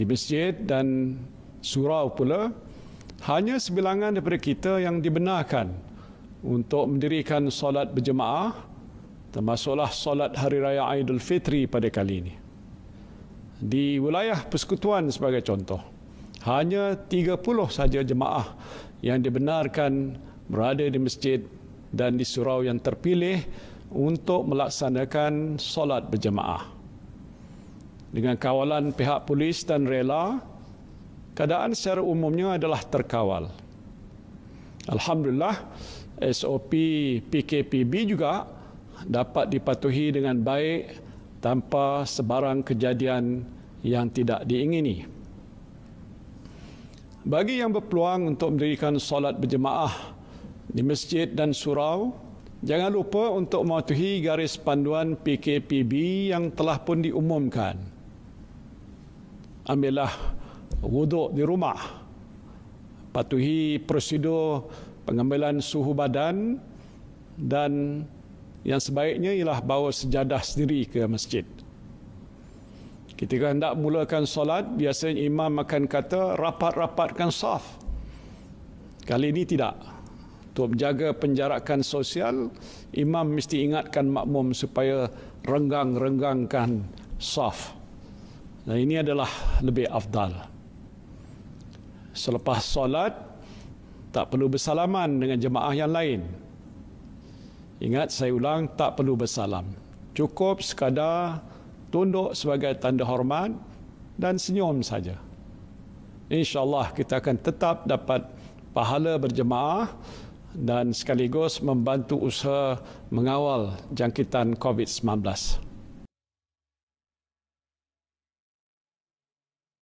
di masjid dan surau pula hanya sebilangan daripada kita yang dibenarkan untuk mendirikan solat berjemaah termasuklah solat hari raya Aidilfitri pada kali ini di wilayah persekutuan sebagai contoh hanya 30 saja jemaah yang dibenarkan berada di masjid dan di surau yang terpilih untuk melaksanakan solat berjemaah dengan kawalan pihak polis dan rela, keadaan secara umumnya adalah terkawal. Alhamdulillah, SOP PKPB juga dapat dipatuhi dengan baik tanpa sebarang kejadian yang tidak diingini. Bagi yang berpeluang untuk mendirikan solat berjemaah di masjid dan surau, jangan lupa untuk mematuhi garis panduan PKPB yang telah pun diumumkan ambillah wuduk di rumah. Patuhi prosedur pengambilan suhu badan dan yang sebaiknya ialah bawa sejadah sendiri ke masjid. Ketika hendak mulakan solat, biasanya imam akan kata rapat-rapatkan saf. Kali ini tidak. Untuk menjaga penjarakan sosial, imam mesti ingatkan makmum supaya renggang-renggangkan saf. Nah ini adalah lebih afdal. Selepas solat tak perlu bersalaman dengan jemaah yang lain. Ingat saya ulang tak perlu bersalam. Cukup sekadar tunduk sebagai tanda hormat dan senyum saja. Insya-Allah kita akan tetap dapat pahala berjemaah dan sekaligus membantu usaha mengawal jangkitan COVID-19.